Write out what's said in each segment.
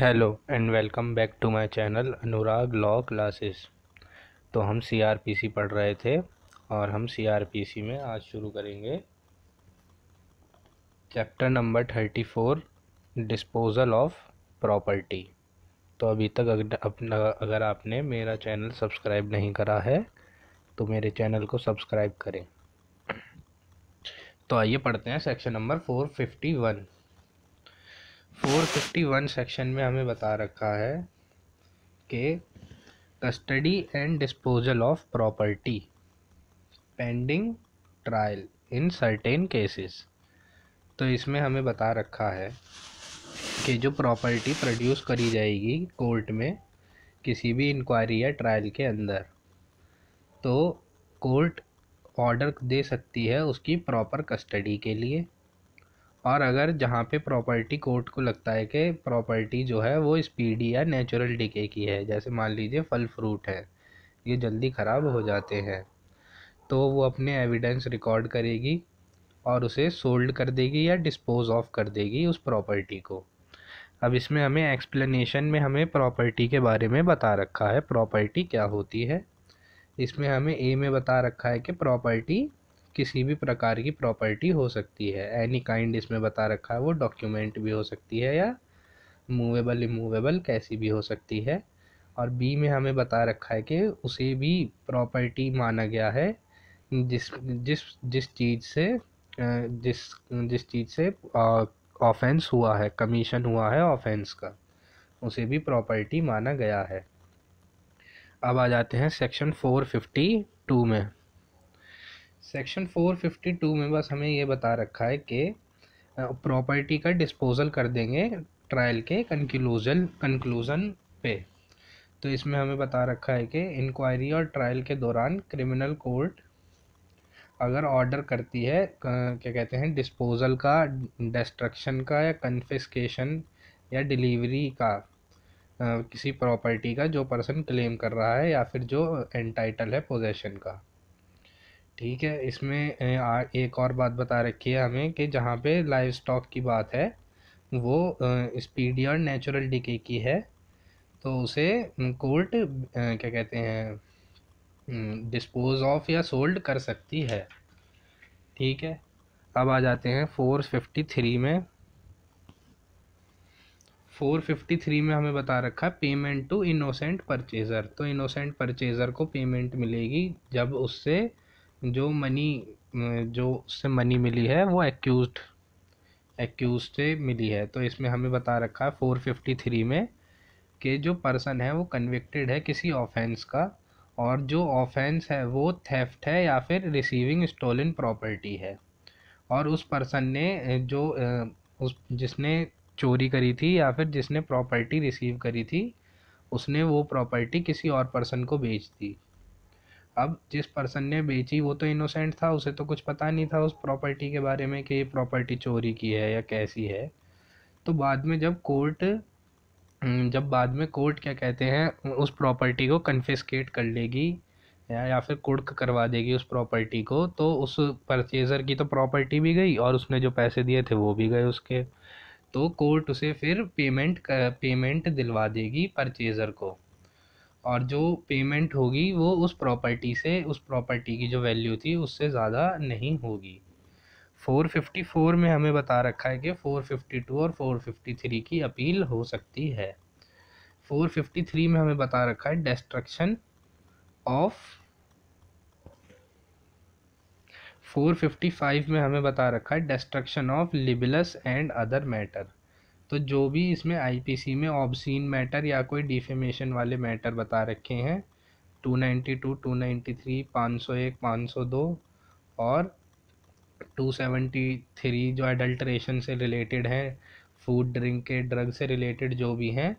hello and welcome back to my channel Anurag law classes तो हम CrPC पढ़ रहे थे और हम सीआरपीसी में आज शुरू करेंगे chapter number thirty four disposal of property तो अभी तक अगर अपना अगर आपने मेरा चैनल सब्सक्राइब नहीं करा है तो मेरे चैनल को सब्सक्राइब करें तो आइए पढ़ते हैं section number four fifty one four fifty one section में हमें बता रखा है कि custody and disposal of property pending trial in certain cases तो इसमें हमें बता रखा है कि जो प्रॉपर्टी प्रोड्यूस करी जाएगी कोर्ट में किसी भी इंक्वायरी या ट्रायल के अंदर तो कोर्ट ऑर्डर दे सकती है उसकी प्रॉपर कस्टडी के लिए और अगर जहाँ पे प्रॉपर्टी कोर्ट को लगता है कि प्रॉपर्टी जो है वो स्पीडी या नेचुरल डिके की है जैसे मान लीजिए फल फ्रूट है ये जल्दी ख़राब हो जाते हैं तो वो अपने एविडेंस रिकॉर्ड करेगी और उसे सोल्ड कर देगी या डिस्पोज ऑफ कर देगी उस प्रॉपर्टी को अब इसमें हमें एक्सप्लेनेशन में हमें प्रॉपर्टी के बारे में बता रखा है प्रॉपर्टी क्या होती है इसमें हमें ए में बता रखा है कि प्रॉपर्टी किसी भी प्रकार की प्रॉपर्टी हो सकती है एनी काइंड इसमें बता रखा है वो डॉक्यूमेंट भी हो सकती है या मूवेबल इमूवेबल कैसी भी हो सकती है और बी में हमें बता रखा है कि उसे भी प्रॉपर्टी माना गया है जिस जिस जिस चीज़ से जिस जिस चीज़ से ऑफेंस हुआ है कमीशन हुआ है ऑफेंस का उसे भी प्रॉपर्टी माना गया है अब आ जाते हैं सेक्शन फोर फिफ्टी टू में सेक्शन 452 में बस हमें ये बता रखा है कि प्रॉपर्टी का डिस्पोजल कर देंगे ट्रायल के कंक्लूजन कंक्लूज़न पे तो इसमें हमें बता रखा है कि इंक्वायरी और ट्रायल के दौरान क्रिमिनल कोर्ट अगर ऑर्डर करती है क्या कहते हैं डिस्पोजल का डिस्ट्रक्शन का या कन्फिस्केशन या डिलीवरी का किसी प्रॉपर्टी का जो पर्सन क्लेम कर रहा है या फिर जो एंटाइटल है पोजेशन का ठीक है इसमें एक और बात बता रखी है हमें कि जहाँ पे लाइव स्टॉक की बात है वो स्पीडी और नेचुरल डिके की है तो उसे कोर्ट क्या कहते हैं डिस्पोज ऑफ या सोल्ड कर सकती है ठीक है अब आ जाते हैं फोर फिफ्टी थ्री में फोर फिफ्टी थ्री में हमें बता रखा है पेमेंट टू इनोसेंट परचेज़र तो इनोसेंट परचेज़र को पेमेंट मिलेगी जब उससे जो मनी जो उससे मनी मिली है वो एक्यूज एक्यूज से मिली है तो इसमें हमें बता रखा है फोर फिफ्टी थ्री में कि जो पर्सन है वो कन्विक्टेड है किसी ऑफेंस का और जो ऑफेंस है वो थेफ्ट है या फिर रिसीविंग स्टोलन प्रॉपर्टी है और उस पर्सन ने जो उस जिसने चोरी करी थी या फिर जिसने प्रॉपर्टी रिसीव करी थी उसने वो प्रॉपर्टी किसी और पर्सन को बेच दी अब जिस पर्सन ने बेची वो तो इनोसेंट था उसे तो कुछ पता नहीं था उस प्रॉपर्टी के बारे में कि ये प्रॉपर्टी चोरी की है या कैसी है तो बाद में जब कोर्ट हम्म, जब बाद में कोर्ट क्या कहते हैं उस प्रॉपर्टी को कन्फिस्केट कर लेगी या, या फिर कुड़क करवा देगी उस प्रॉपर्टी को तो उस परचेज़र की तो प्रॉपर्टी भी गई और उसने जो पैसे दिए थे वो भी गए उसके तो कोर्ट उसे फिर पेमेंट पेमेंट दिलवा देगी परचेज़र को और जो पेमेंट होगी वो उस प्रॉपर्टी से उस प्रॉपर्टी की जो वैल्यू थी उससे ज़्यादा नहीं होगी 454 में हमें बता रखा है कि 452 और 453 की अपील हो सकती है 453 में हमें बता रखा है डिस्ट्रक्शन ऑफ 455 में हमें बता रखा है destruction of libellous and other matter तो जो भी इसमें आईपीसी में ऑब्सीन मैटर या कोई डिफेमेशन वाले मैटर बता रखे हैं 292, 293, 501, 502 और 273 जो एडल्ट्रेशन से रिलेटेड हैं फूड ड्रिंक के ड्रग से रिलेटेड जो भी हैं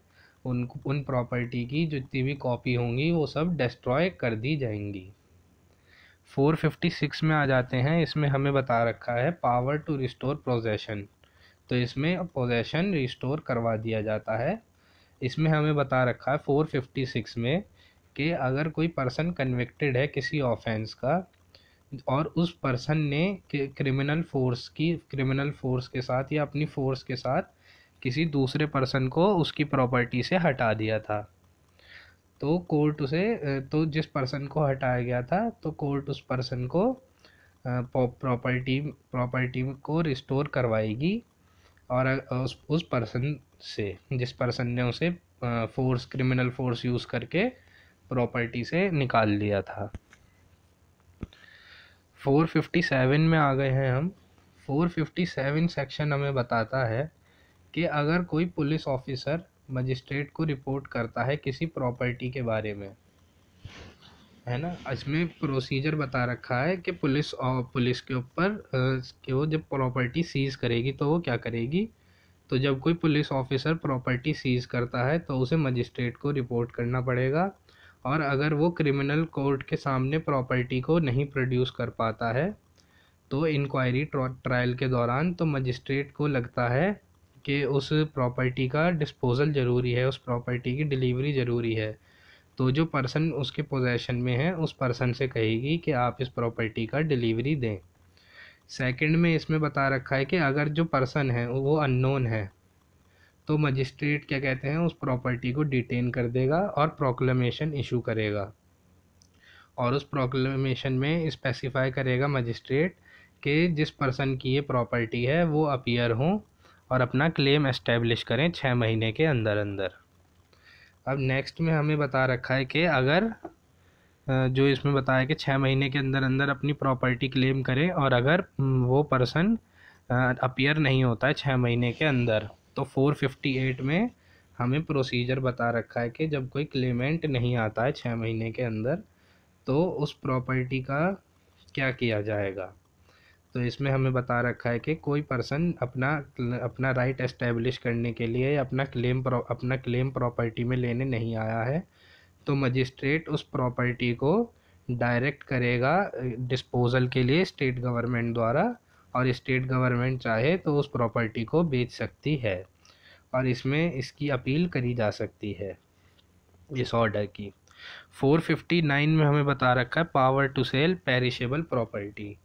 उन उन प्रॉपर्टी की जितनी भी कॉपी होंगी वो सब डिस्ट्रॉय कर दी जाएंगी 456 में आ जाते हैं इसमें हमें बता रखा है पावर टू रिस्टोर प्रोजेशन तो इसमें पोजेसन रिस्टोर करवा दिया जाता है इसमें हमें बता रखा है फोर फिफ्टी सिक्स में कि अगर कोई पर्सन कन्विक्टेड है किसी ऑफेंस का और उस पर्सन ने क्रिमिनल फोर्स की क्रिमिनल फोर्स के साथ या अपनी फोर्स के साथ किसी दूसरे पर्सन को उसकी प्रॉपर्टी से हटा दिया था तो कोर्ट उसे तो जिस पर्सन को हटाया गया था तो कोर्ट उस पर्सन को प्रॉपर्टी प्रॉपर्टी को रिस्टोर करवाएगी और उस उस पर्सन से जिस पर्सन ने उसे फोर्स क्रिमिनल फोर्स यूज़ करके प्रॉपर्टी से निकाल लिया था 457 में आ गए हैं हम 457 सेक्शन हमें बताता है कि अगर कोई पुलिस ऑफिसर मजिस्ट्रेट को रिपोर्ट करता है किसी प्रॉपर्टी के बारे में है ना इसमें प्रोसीजर बता रखा है कि पुलिस और पुलिस के ऊपर कि वो जब प्रॉपर्टी सीज़ करेगी तो वो क्या करेगी तो जब कोई पुलिस ऑफिसर प्रॉपर्टी सीज़ करता है तो उसे मजिस्ट्रेट को रिपोर्ट करना पड़ेगा और अगर वो क्रिमिनल कोर्ट के सामने प्रॉपर्टी को नहीं प्रोड्यूस कर पाता है तो इंक्वायरी ट्रायल के दौरान तो मजिस्ट्रेट को लगता है कि उस प्रॉपर्टी का डिस्पोज़ल ज़रूरी है उस प्रॉपर्टी की डिलीवरी ज़रूरी है तो जो पर्सन उसके पोजेशन में है उस पर्सन से कहेगी कि आप इस प्रॉपर्टी का डिलीवरी दें सेकंड में इसमें बता रखा है कि अगर जो पर्सन है वो अननोन है तो मजिस्ट्रेट क्या कहते हैं उस प्रॉपर्टी को डिटेन कर देगा और प्रोक्लेमेशन इशू करेगा और उस प्रोक्लेमेशन में स्पेसिफाई करेगा मजिस्ट्रेट कि जिस पर्सन की ये प्रॉपर्टी है वो अपियर हों और अपना क्लेम एस्टेब्लिश करें छः महीने के अंदर अंदर अब नेक्स्ट में हमें बता रखा है कि अगर जो इसमें बताया कि छः महीने के अंदर अंदर अपनी प्रॉपर्टी क्लेम करें और अगर हम्म, वो पर्सन अपियर नहीं होता है छः महीने के अंदर तो फोर फिफ्टी एट में हमें प्रोसीजर बता रखा है कि जब कोई क्लेमेंट नहीं आता है छः महीने के अंदर तो उस प्रॉपर्टी का क्या किया जाएगा तो इसमें हमें बता रखा है कि कोई पर्सन अपना अपना राइट एस्टेब्लिश करने के लिए अपना क्लेम अपना क्लेम प्रॉपर्टी में लेने नहीं आया है तो मजिस्ट्रेट उस प्रॉपर्टी को डायरेक्ट करेगा डिस्पोज़ल के लिए स्टेट गवर्नमेंट द्वारा और स्टेट गवर्नमेंट चाहे तो उस प्रॉपर्टी को बेच सकती है और इसमें इसकी अपील करी जा सकती है इस ऑर्डर की 459 में हमें बता रखा है power to sell perishable property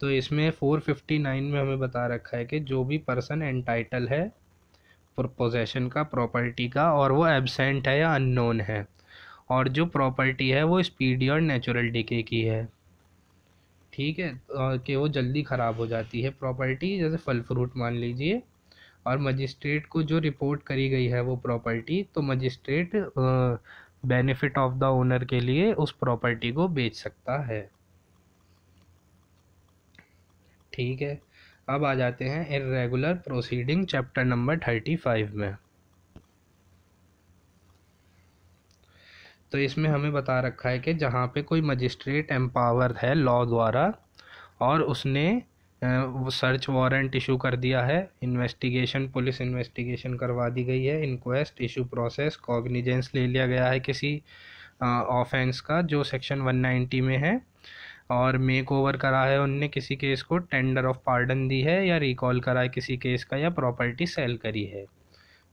तो इसमें फ़ोर फिफ्टी नाइन में हमें बता रखा है कि जो भी पर्सन एंटाइटल है प्रोपोजेशन का प्रॉपर्टी का और वो एबसेंट है या अननोन है और जो प्रॉपर्टी है वो स्पीडी और नेचुरल डिके की है ठीक है तो, कि वो जल्दी ख़राब हो जाती है प्रॉपर्टी जैसे फल फ्रूट मान लीजिए और मजिस्ट्रेट को जो रिपोर्ट करी गई है वो प्रॉपर्टी तो magistrate benefit of the owner के लिए उस प्रॉपर्टी को बेच सकता है ठीक है अब आ जाते हैं irregular proceeding chapter number thirty five में तो इसमें हमें बता रखा है कि जहाँ पे कोई मजिस्ट्रेट एम्पावर है लॉ द्वारा और उसने वो सर्च वारंट इशू कर दिया है इन्वेस्टिगेशन पुलिस इन्वेस्टिगेशन करवा दी गई है इनक्वेस्ट इशू प्रोसेस कॉग्निजेंस ले लिया गया है किसी ऑफेंस का जो सेक्शन 190 में है और मेक ओवर करा है उनने किसी केस को टेंडर ऑफ पार्डन दी है या रिकॉल करा है किसी केस का या प्रॉपर्टी सेल करी है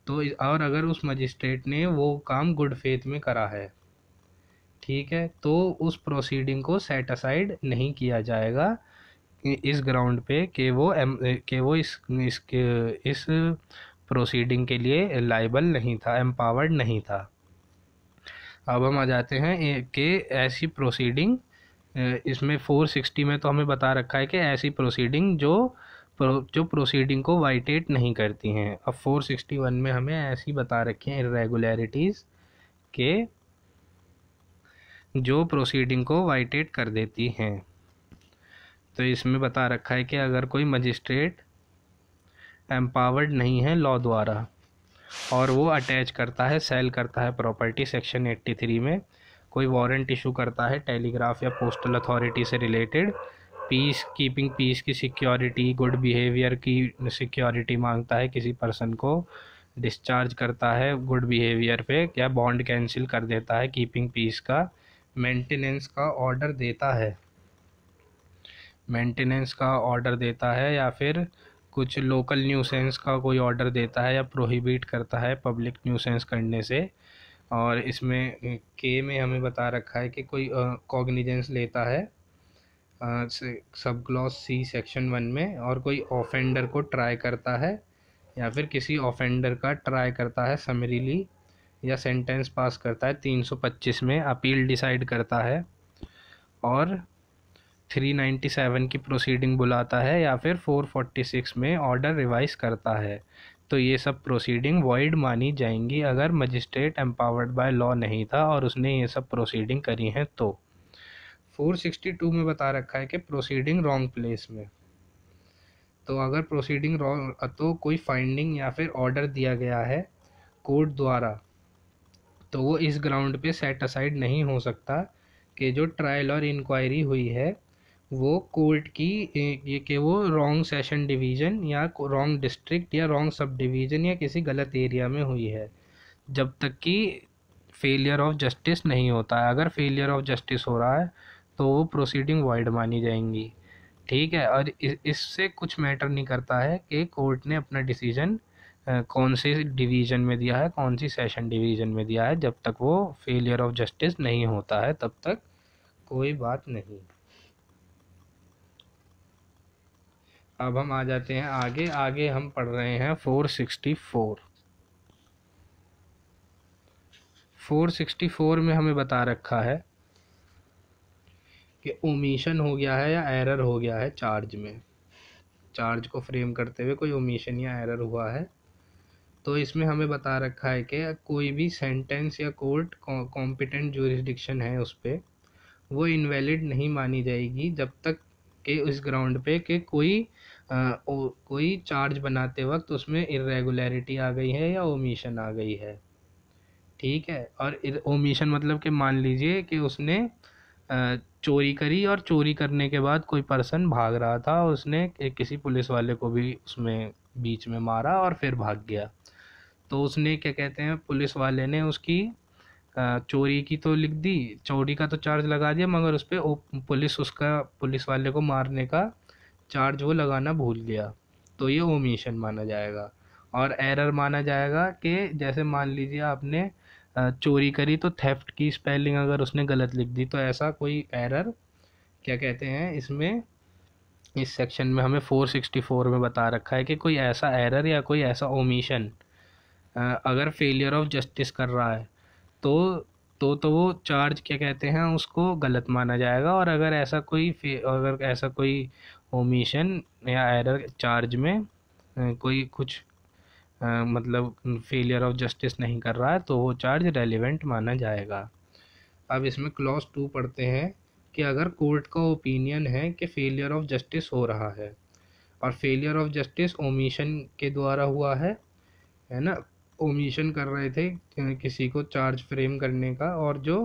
तो और अगर उस मजिस्ट्रेट ने वो काम गुड फेथ में करा है ठीक है तो उस प्रोसीडिंग को सेट असाइड नहीं किया जाएगा इस ग्राउंड पे कि वो एम कि वो इस इस इस प्रोसीडिंग के लिए लाइबल नहीं था एम्पावर्ड नहीं था अब हम आ जाते हैं कि ऐसी प्रोसीडिंग इसमें 460 में तो हमें बता रखा है कि ऐसी प्रोसीडिंग जो जो प्रोसीडिंग को वाइटेट नहीं करती हैं अब 461 में हमें ऐसी बता रखी हैं इरेगुलरिटीज़ के जो प्रोसीडिंग को वाइटेट कर देती हैं तो इसमें बता रखा है कि अगर कोई मजिस्ट्रेट एम्पावर्ड नहीं है लॉ द्वारा और वो अटैच करता है सेल करता है प्रॉपर्टी सेक्शन 83 में कोई वारंट इशू करता है टेलीग्राफ या पोस्टल अथॉरिटी से रिलेटेड पीस कीपिंग पीस की सिक्योरिटी गुड बिहेवियर की सिक्योरिटी मांगता है किसी पर्सन को डिस्चार्ज करता है गुड बिहेवियर पे या बॉन्ड कैंसिल कर देता है कीपिंग पीस का मेंटेनेंस का ऑर्डर देता है मेंटेनेंस का ऑर्डर देता है या फिर कुछ लोकल न्यूसेंस का कोई ऑर्डर देता है या प्रोहिबिट करता है पब्लिक न्यूसेंस करने से और इसमें के में हमें बता रखा है कि कोई कॉग्निजेंस लेता है सब ग्लॉस सी सेक्शन वन में और कोई ऑफेंडर को ट्राई करता है या फिर किसी ऑफेंडर का ट्राई करता है समरीली या सेंटेंस पास करता है 325 में अपील डिसाइड करता है और 397 की प्रोसीडिंग बुलाता है या फिर 446 में ऑर्डर रिवाइज करता है तो ये सब प्रोसीडिंग वॉइड मानी जाएंगी अगर मजिस्ट्रेट एम्पावर्ड बाय लॉ नहीं था और उसने ये सब प्रोसीडिंग करी हैं तो 462 में बता रखा है कि प्रोसीडिंग रॉन्ग प्लेस में तो अगर प्रोसीडिंग रॉन्ग तो कोई फाइंडिंग या फिर ऑर्डर दिया गया है कोर्ट द्वारा तो वो इस ग्राउंड पे सेट असाइड नहीं हो सकता कि जो ट्रायल और इंक्वायरी हुई है वो कोर्ट की ये कि वो रॉन्ग सेशन डिवीज़न या रॉन्ग डिस्ट्रिक्ट या रॉन्ग सब डिवीज़न या किसी गलत एरिया में हुई है जब तक कि फेलियर ऑफ जस्टिस नहीं होता है अगर फेलियर ऑफ जस्टिस हो रहा है तो वो प्रोसीडिंग वाइड मानी जाएंगी ठीक है और इससे कुछ मैटर नहीं करता है कि कोर्ट ने अपना डिसीजन कौन से डिवीज़न में दिया है कौन सी सेशन डिवीज़न में दिया है जब तक वो फेलियर ऑफ जस्टिस नहीं होता है तब तक कोई बात नहीं अब हम आ जाते हैं आगे आगे हम पढ़ रहे हैं four sixty four four sixty four में हमें बता रखा है कि ओमिशन हो गया है या एरर हो गया है चार्ज में चार्ज को फ्रेम करते हुए कोई ओमिशन या एरर हुआ है तो इसमें हमें बता रखा है कि कोई भी सेंटेंस या कोर्ट कॉम्पिटेंट कौ, है उस पर वो इनवैलिड नहीं मानी जाएगी जब तक के उस ग्राउंड पे कि कोई आ, ओ, कोई चार्ज बनाते वक्त उसमें इरेगुलरिटी आ गई है या ओमिशन आ गई है ठीक है और ओमिशन मतलब कि मान लीजिए कि उसने आ, चोरी करी और चोरी करने के बाद कोई पर्सन भाग रहा था उसने किसी पुलिस वाले को भी उसमें बीच में मारा और फिर भाग गया तो उसने क्या कहते हैं पुलिस वाले ने उसकी चोरी की तो लिख दी चोरी का तो चार्ज लगा दिया मगर उस पर पुलिस उसका पुलिस वाले को मारने का चार्ज वो लगाना भूल गया तो ये ओमिशन माना जाएगा और एरर माना जाएगा कि जैसे मान लीजिए आपने चोरी करी तो थेफ्ट की स्पेलिंग अगर उसने गलत लिख दी तो ऐसा कोई एरर क्या कहते हैं इसमें इस सेक्शन में हमें 464 में बता रखा है कि कोई ऐसा एरर या कोई ऐसा ओमिशन अगर फेलियर ऑफ जस्टिस कर रहा है तो तो तो वो चार्ज क्या कहते हैं उसको गलत माना जाएगा और अगर ऐसा कोई अगर ऐसा कोई ओमिशन या एरर चार्ज में कोई कुछ आ, मतलब फेलियर ऑफ जस्टिस नहीं कर रहा है तो वो चार्ज रेलिवेंट माना जाएगा अब इसमें क्लॉज टू पढ़ते हैं कि अगर कोर्ट का ओपिनियन है कि फेलियर ऑफ जस्टिस हो रहा है और फेलियर ऑफ जस्टिस ओमिशन के द्वारा हुआ है है ना ओमिशन कर रहे थे किसी को चार्ज फ्रेम करने का और जो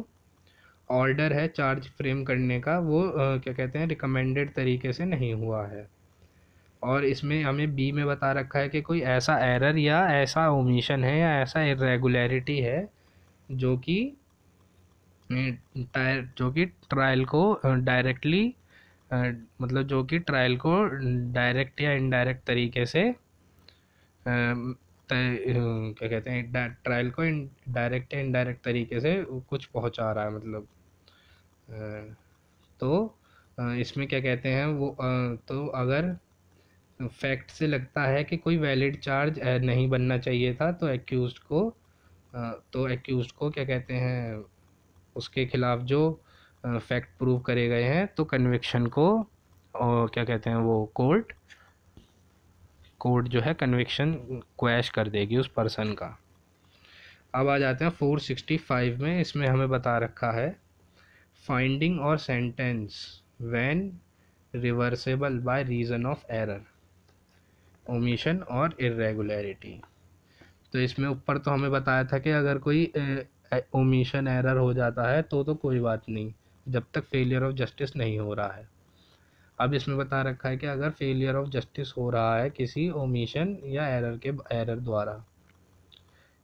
ऑर्डर है चार्ज फ्रेम करने का वो आ, क्या कहते हैं रिकमेंडेड तरीके से नहीं हुआ है और इसमें हमें बी में बता रखा है कि कोई ऐसा एरर या ऐसा ओमिशन है या ऐसा इरेगुलरिटी है जो कि जो कि ट्रायल को डायरेक्टली मतलब जो कि ट्रायल को डायरेक्ट या इनडायरेक्ट तरीके से तय क्या कहते हैं ट्रायल को इन डायरेक्ट या इनडायरेक्ट तरीके से कुछ पहुंचा रहा है मतलब तो इसमें क्या कहते हैं वो तो अगर फैक्ट से लगता है कि कोई वैलिड चार्ज नहीं बनना चाहिए था तो एक्यूज को तो एक्यूज को क्या कहते हैं उसके खिलाफ जो फैक्ट प्रूव करे गए हैं तो कन्विक्शन को और क्या कहते हैं वो कोर्ट कोर्ट जो है कन्विक्शन क्वैश कर देगी उस पर्सन का अब आ जाते हैं फोर सिक्सटी फाइव में इसमें हमें बता रखा है फाइंडिंग और sentence when reversible by reason of error omission और इरेगुलरिटी तो इसमें ऊपर तो हमें बताया था कि अगर कोई ओमिशन एरर हो जाता है तो तो कोई बात नहीं जब तक फेलियर ऑफ जस्टिस नहीं हो रहा है अब इसमें बता रखा है कि अगर फेलियर ऑफ जस्टिस हो रहा है किसी ओमिशन या एरर के एरर द्वारा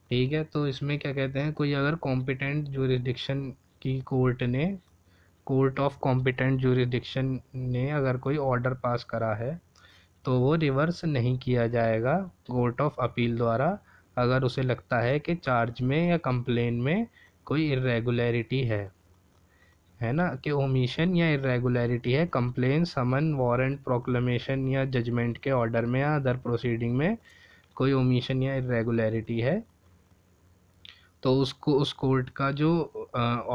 ठीक है तो इसमें क्या कहते हैं कोई अगर कॉम्पिटेंट जूरिस्डिक्शन की कोर्ट ने कोर्ट ऑफ कॉम्पिटेंट जूरिस्डिक्शन ने अगर कोई ऑर्डर पास करा है तो वो रिवर्स नहीं किया जाएगा कोर्ट ऑफ अपील द्वारा अगर उसे लगता है कि चार्ज में या कंप्लेन में कोई इरेगुलरिटी है है ना कि ओमिशन या इरेगुलरिटी है कंप्लेन समन वारंट प्रोक्लेमेशन या जजमेंट के ऑर्डर में या अदर प्रोसीडिंग में कोई ओमिशन या इरेगुलरिटी है तो उसको उस कोर्ट का जो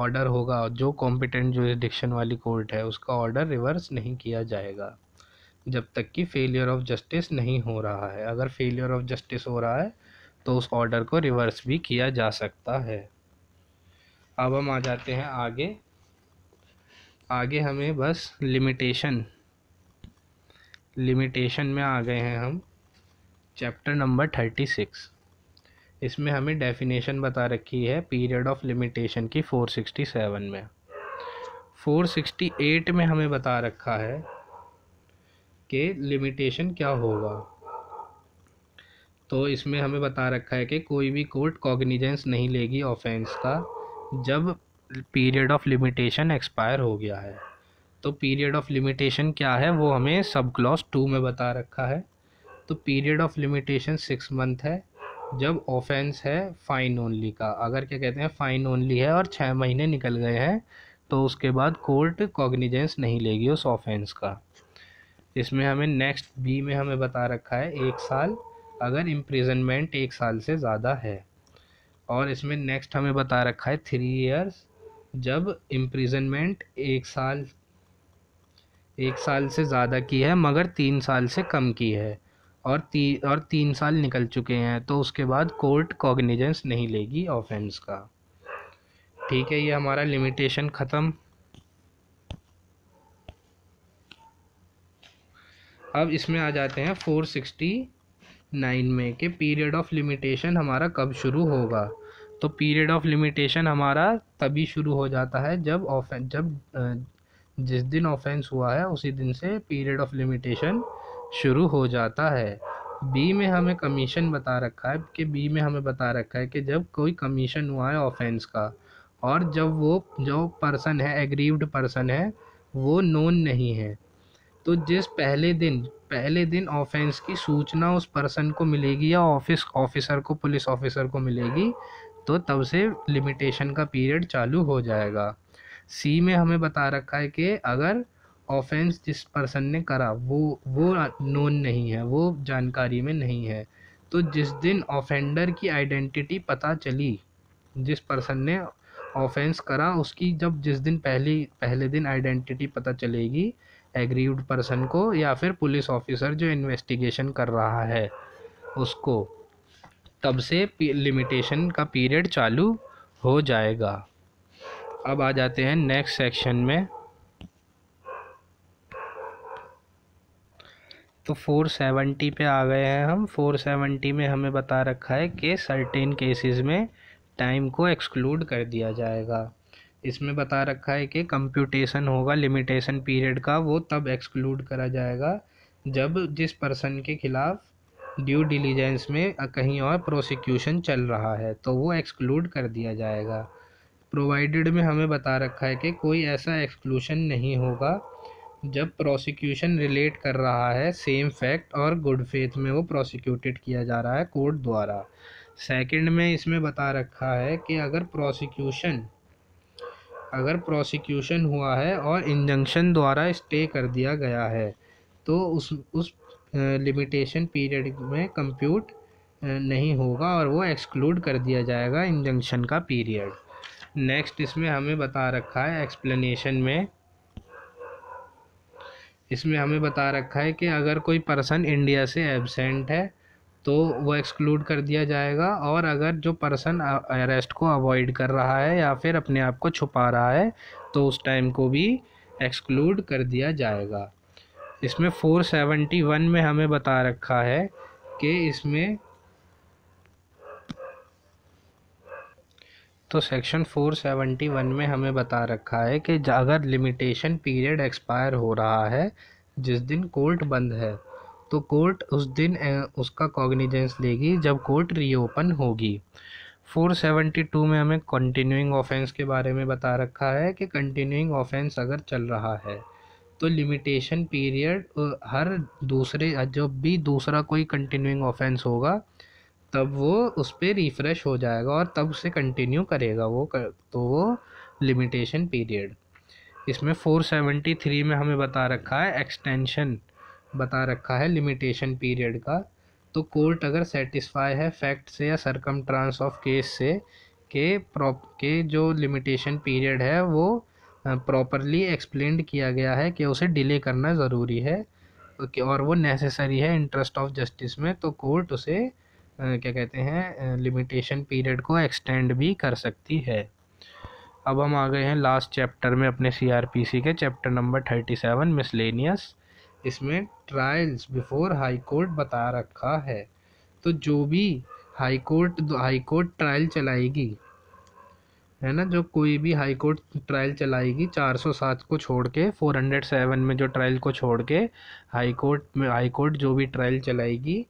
ऑर्डर होगा जो कॉम्पिटेंट जो एडिक्शन वाली कोर्ट है उसका ऑर्डर रिवर्स नहीं किया जाएगा जब तक कि फेलियर ऑफ जस्टिस नहीं हो रहा है अगर फेलियर ऑफ जस्टिस हो रहा है तो उस ऑर्डर को रिवर्स भी किया जा सकता है अब हम आ जाते हैं आगे आगे हमें बस लिमिटेशन लिमिटेशन में आ गए हैं हम चैप्टर नंबर थर्टी सिक्स इसमें हमें डेफिनेशन बता रखी है पीरियड ऑफ लिमिटेशन की फ़ोर सिक्सटी सेवन में फ़ोर सिक्सटी एट में हमें बता रखा है कि लिमिटेशन क्या होगा तो इसमें हमें बता रखा है कि कोई भी कोर्ट कॉग्निजेंस नहीं लेगी ऑफेंस का जब पीरियड ऑफ लिमिटेशन एक्सपायर हो गया है तो पीरियड ऑफ लिमिटेशन क्या है वो हमें सब क्लॉज टू में बता रखा है तो period of limitation six month है जब ऑफेंस है फ़ाइन ओनली का अगर क्या कहते हैं फ़ाइन ओनली है और छः महीने निकल गए हैं तो उसके बाद कोर्ट कॉग्निजेंस नहीं लेगी उस ऑफेंस का इसमें हमें नेक्स्ट बी में हमें बता रखा है एक साल अगर इम्प्रिजनमेंट एक साल से ज़्यादा है और इसमें नेक्स्ट हमें बता रखा है थ्री ईयर्स जब इम्प्रिजनमेंट एक साल एक साल से ज़्यादा की है मगर तीन साल से कम की है और ती और तीन साल निकल चुके हैं तो उसके बाद कोर्ट कॉग्निजेंस नहीं लेगी ऑफेंस का ठीक है ये हमारा लिमिटेशन ख़त्म अब इसमें आ जाते हैं फोर सिक्सटी नाइन में कि पीरियड ऑफ लिमिटेशन हमारा कब शुरू होगा तो पीरियड ऑफ लिमिटेशन हमारा तभी शुरू हो जाता है जब ऑफेंस जब जिस दिन ऑफेंस हुआ है उसी दिन से पीरियड ऑफ लिमिटेशन शुरू हो जाता है बी में हमें कमीशन बता रखा है कि बी में हमें बता रखा है कि जब कोई कमीशन हुआ है ऑफेंस का और जब वो जो पर्सन है एग्रीव्ड पर्सन है वो नोन नहीं है तो जिस पहले दिन पहले दिन ऑफेंस की सूचना उस पर्सन को मिलेगी या ऑफिस ऑफिसर को पुलिस ऑफिसर को मिलेगी तो तब से लिमिटेशन का पीरियड चालू हो जाएगा सी में हमें बता रखा है कि अगर ऑफेंस जिस पर्सन ने करा वो वो नोन नहीं है वो जानकारी में नहीं है तो जिस दिन ऑफेंडर की आइडेंटिटी पता चली जिस पर्सन ने ऑफेंस करा उसकी जब जिस दिन पहली पहले दिन आइडेंटिटी पता चलेगी एग्रीव्ड पर्सन को या फिर पुलिस ऑफिसर जो इन्वेस्टिगेशन कर रहा है उसको तब से लिमिटेशन का पीरियड चालू हो जाएगा अब आ जाते हैं नेक्स्ट सेक्शन में तो 470 पे आ गए हैं हम 470 में हमें बता रखा है कि सर्टेन केसेस में टाइम को एक्सक्लूड कर दिया जाएगा इसमें बता रखा है कि कंप्यूटेशन होगा लिमिटेशन पीरियड का वो तब एक्सक्लूड करा जाएगा जब जिस पर्सन के ख़िलाफ़ ड्यू डिलीजेंस में कहीं और प्रोसिक्यूशन चल रहा है तो वो एक्सक्लूड कर दिया जाएगा प्रोवाइडेड में हमें बता रखा है कि कोई ऐसा एक्सक्लूशन नहीं होगा जब प्रोसिक्यूशन रिलेट कर रहा है सेम फैक्ट और गुड फेथ में वो प्रोसिक्यूटेड किया जा रहा है कोर्ट द्वारा सेकंड में इसमें बता रखा है कि अगर प्रोसिक्यूशन अगर प्रोसिक्यूशन हुआ है और इंजंक्शन द्वारा स्टे कर दिया गया है तो उस उस लिमिटेशन पीरियड में कंप्यूट नहीं होगा और वो एक्सक्लूड कर दिया जाएगा इंजंक्शन का पीरियड नेक्स्ट इसमें हमें बता रखा है एक्सप्लेनेशन में इसमें हमें बता रखा है कि अगर कोई पर्सन इंडिया से एबसेंट है तो वो एक्सक्लूड कर दिया जाएगा और अगर जो पर्सन अरेस्ट को अवॉइड कर रहा है या फिर अपने आप को छुपा रहा है तो उस टाइम को भी एक्सक्लूड कर दिया जाएगा इसमें फ़ोर सेवेंटी वन में हमें बता रखा है कि इसमें तो सेक्शन फ़ोर सेवेंटी वन में हमें बता रखा है कि अगर लिमिटेशन पीरियड एक्सपायर हो रहा है जिस दिन कोर्ट बंद है तो कोर्ट उस दिन उसका कॉग्निजेंस लेगी जब कोर्ट रीओपन होगी 472 में हमें कंटिन्यूइंग ऑफेंस के बारे में बता रखा है कि कंटिन्यूइंग ऑफेंस अगर चल रहा है तो लिमिटेशन पीरियड हर दूसरे जब भी दूसरा कोई कंटिन्यूइंग ऑफेंस होगा तब वो उस पर रिफ़्रेश हो जाएगा और तब उसे कंटिन्यू करेगा वो कर, तो वो लिमिटेशन पीरियड इसमें फोर सेवेंटी थ्री में हमें बता रखा है एक्सटेंशन बता रखा है लिमिटेशन पीरियड का तो कोर्ट अगर सेटिस्फाई है फैक्ट से या सरकम ट्रांस ऑफ केस से के प्रॉप के जो लिमिटेशन पीरियड है वो प्रॉपरली एक्सप्लेंड किया गया है कि उसे डिले करना ज़रूरी है और वो नेसेसरी है इंटरेस्ट ऑफ जस्टिस में तो कोर्ट उसे क्या कहते हैं लिमिटेशन पीरियड को एक्सटेंड भी कर सकती है अब हम आ गए हैं लास्ट चैप्टर में अपने सीआरपीसी के chapter number thirty seven miscellaneous इसमें ट्रायल्स बिफोर हाई कोर्ट बता रखा है तो जो भी high court high court trial चलाएगी है ना जो कोई भी हाई कोर्ट ट्रायल चलाएगी 407 को छोड़ के 407 में जो ट्रायल को छोड़ के हाई कोर्ट में हाई कोर्ट जो भी ट्रायल चलाएगी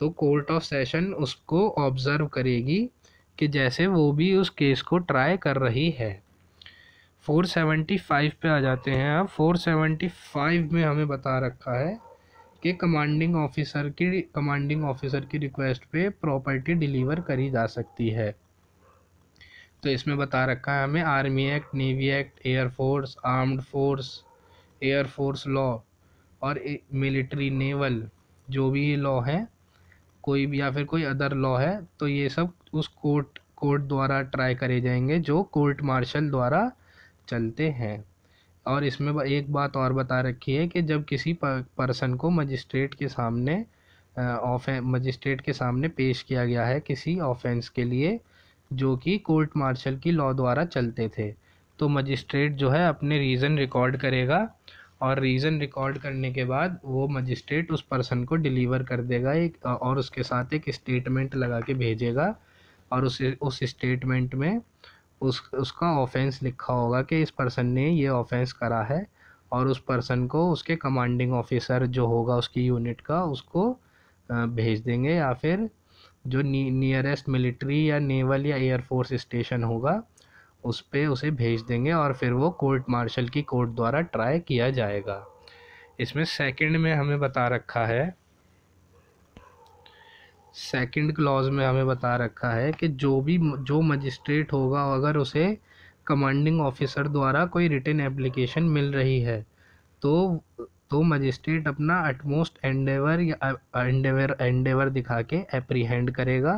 तो कोर्ट ऑफ सेशन उसको ऑब्ज़र्व करेगी कि जैसे वो भी उस केस को ट्राई कर रही है 475 पे आ जाते हैं अब 475 में हमें बता रखा है कि कमांडिंग ऑफिसर की कमांडिंग ऑफिसर की रिक्वेस्ट पे प्रॉपर्टी डिलीवर करी जा सकती है तो इसमें बता रखा है हमें army act navy act air force armed force air force law और मिलिट्री नेवल जो भी लॉ है कोई भी या फिर कोई अदर लॉ है तो ये सब उस कोर्ट कोर्ट द्वारा ट्राई करे जाएंगे जो कोर्ट मार्शल द्वारा चलते हैं और इसमें एक बात और बता रखी है कि जब किसी पर्सन को मजिस्ट्रेट के सामने ऑफे मजिस्ट्रेट के सामने पेश किया गया है किसी ऑफेंस के लिए जो कि कोर्ट मार्शल की लॉ द्वारा चलते थे तो मजिस्ट्रेट जो है अपने रीज़न रिकॉर्ड करेगा और रीज़न रिकॉर्ड करने के बाद वो मजिस्ट्रेट उस पर्सन को डिलीवर कर देगा एक और उसके साथ एक स्टेटमेंट लगा के भेजेगा और उस उस स्टेटमेंट में उस उसका ऑफेंस लिखा होगा कि इस पर्सन ने ये ऑफेंस करा है और उस पर्सन को उसके कमांडिंग ऑफिसर जो होगा उसकी यूनिट का उसको भेज देंगे या फिर जो नियरेस्ट मिलिट्री या नेवल या एयरफोर्स स्टेशन होगा उस पर उसे भेज देंगे और फिर वो कोर्ट मार्शल की कोर्ट द्वारा ट्राई किया जाएगा इसमें सेकंड में हमें बता रखा है सेकंड क्लॉज में हमें बता रखा है कि जो भी जो मजिस्ट्रेट होगा अगर उसे कमांडिंग ऑफिसर द्वारा कोई रिटर्न एप्लीकेशन मिल रही है तो तो मजिस्ट्रेट अपना अटमोस्ट एंडेवर या एंडेवर एंडेवर दिखा के अप्रीहेंड करेगा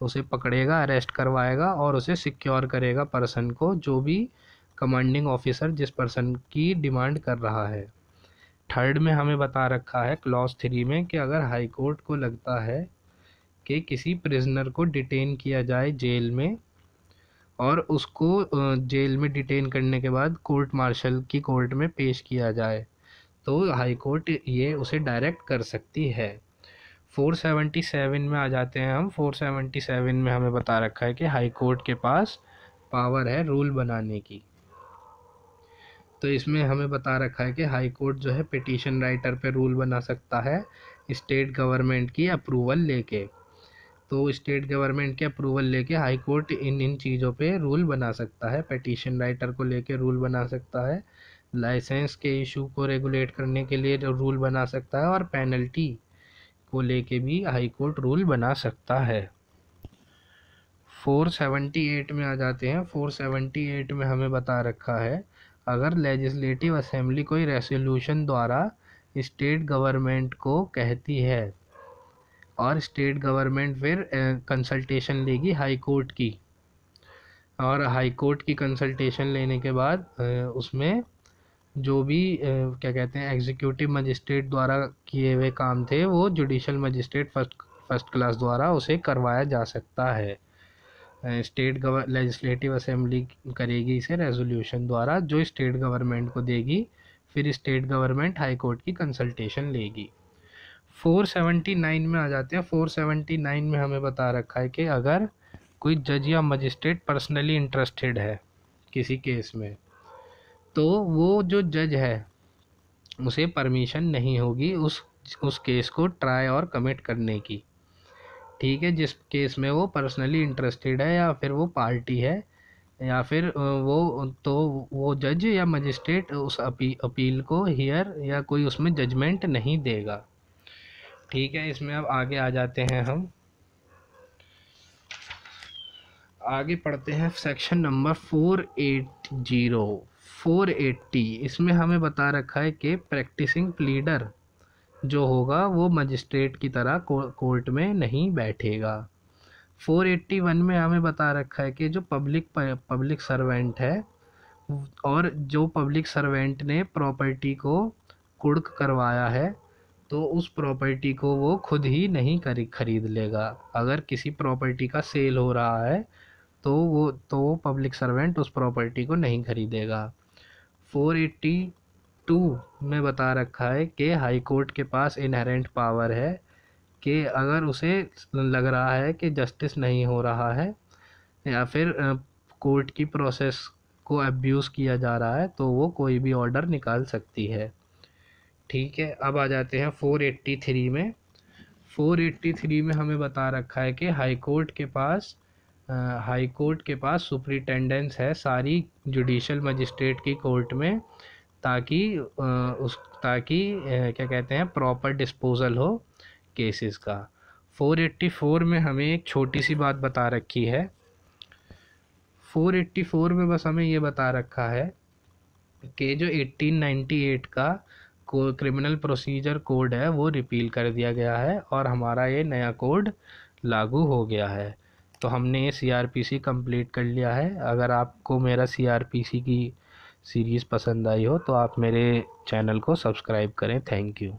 तो उसे पकड़ेगा अरेस्ट करवाएगा और उसे सिक्योर करेगा पर्सन को जो भी कमांडिंग ऑफिसर जिस पर्सन की डिमांड कर रहा है थर्ड में हमें बता रखा है क्लॉज थ्री में कि अगर हाई कोर्ट को लगता है कि किसी प्रिजनर को डिटेन किया जाए जेल में और उसको जेल में डिटेन करने के बाद कोर्ट मार्शल की कोर्ट में पेश किया जाए तो हाईकोर्ट ये उसे डायरेक्ट कर सकती है 477 में आ जाते हैं हम 477 में हमें बता रखा है कि हाई कोर्ट के पास पावर है रूल बनाने की तो इसमें हमें बता रखा है कि हाई कोर्ट जो है पिटीशन राइटर पे रूल बना सकता है स्टेट गवर्नमेंट की अप्रूवल लेके तो स्टेट गवर्नमेंट के अप्रूवल लेके हाई कोर्ट इन इन चीज़ों पे रूल बना सकता है पटिशन राइटर को लेके रूल बना सकता है लाइसेंस के इशू को रेगुलेट करने के लिए रूल बना सकता है और पेनल्टी को लेके भी हाई कोर्ट रूल बना सकता है 478 में आ जाते हैं 478 में हमें बता रखा है अगर लेजिस्लेटिव असेंबली कोई रेसोल्यूशन द्वारा स्टेट गवर्नमेंट को कहती है और स्टेट गवर्नमेंट फिर कंसल्टेशन लेगी हाई कोर्ट की और हाई कोर्ट की कंसल्टेशन लेने के बाद उसमें जो भी क्या कहते हैं एग्जीक्यूटिव मजिस्ट्रेट द्वारा किए हुए काम थे वो judicial magistrate first first class द्वारा उसे करवाया जा सकता है स्टेट गवर लेजिस्लेटिव असेंबली करेगी इसे रेजोल्यूशन द्वारा जो स्टेट गवर्नमेंट को देगी फिर स्टेट गवर्नमेंट हाई कोर्ट की कंसल्टेशन लेगी 479 में आ जाते हैं 479 में हमें बता रखा है कि अगर कोई जज या मजिस्ट्रेट पर्सनली इंटरेस्टेड है किसी केस में तो वो जो जज है उसे परमिशन नहीं होगी उस उस केस को ट्राई और कमिट करने की ठीक है जिस केस में वो पर्सनली इंटरेस्टेड है या फिर वो पार्टी है या फिर वो तो वो जज या मजिस्ट्रेट उस अपी, अपील को हियर या कोई उसमें जजमेंट नहीं देगा ठीक है इसमें अब आगे आ जाते हैं हम आगे पढ़ते हैं section number four eight zero 480 इसमें हमें बता रखा है कि प्रैक्टिसिंग प्लीडर जो होगा वो मजिस्ट्रेट की तरह कोर्ट में नहीं बैठेगा 481 में हमें बता रखा है कि जो पब्लिक पब्लिक सर्वेंट है और जो पब्लिक सर्वेंट ने प्रॉपर्टी को कुड़क करवाया है तो उस प्रॉपर्टी को वो खुद ही नहीं करी खरीद लेगा अगर किसी प्रॉपर्टी का सेल हो रहा है तो वो तो पब्लिक सर्वेंट उस प्रॉपर्टी को नहीं खरीदेगा 482 में बता रखा है कि हाई कोर्ट के पास इनहेरेंट पावर है कि अगर उसे लग रहा है कि जस्टिस नहीं हो रहा है या फिर कोर्ट की प्रोसेस को अब्यूज़ किया जा रहा है तो वो कोई भी ऑर्डर निकाल सकती है ठीक है अब आ जाते हैं 483 में 483 में हमें बता रखा है कि हाई कोर्ट के पास हाई कोर्ट के पास सुप्रिटेंडेंस है सारी जुडिशल मजिस्ट्रेट की कोर्ट में ताकि उस ताकि क्या कहते हैं प्रॉपर डिस्पोज़ल हो केसेस का 484 में हमें एक छोटी सी बात बता रखी है 484 में बस हमें ये बता रखा है कि जो 1898 का को क्रिमिनल प्रोसीजर कोड है वो रिपील कर दिया गया है और हमारा ये नया कोड लागू हो गया है तो हमने C R P C complete कर लिया है अगर आपको मेरा सी आर पी सी की सीरीज़ पसंद आई हो तो आप मेरे चैनल को सब्सक्राइब करें थैंक यू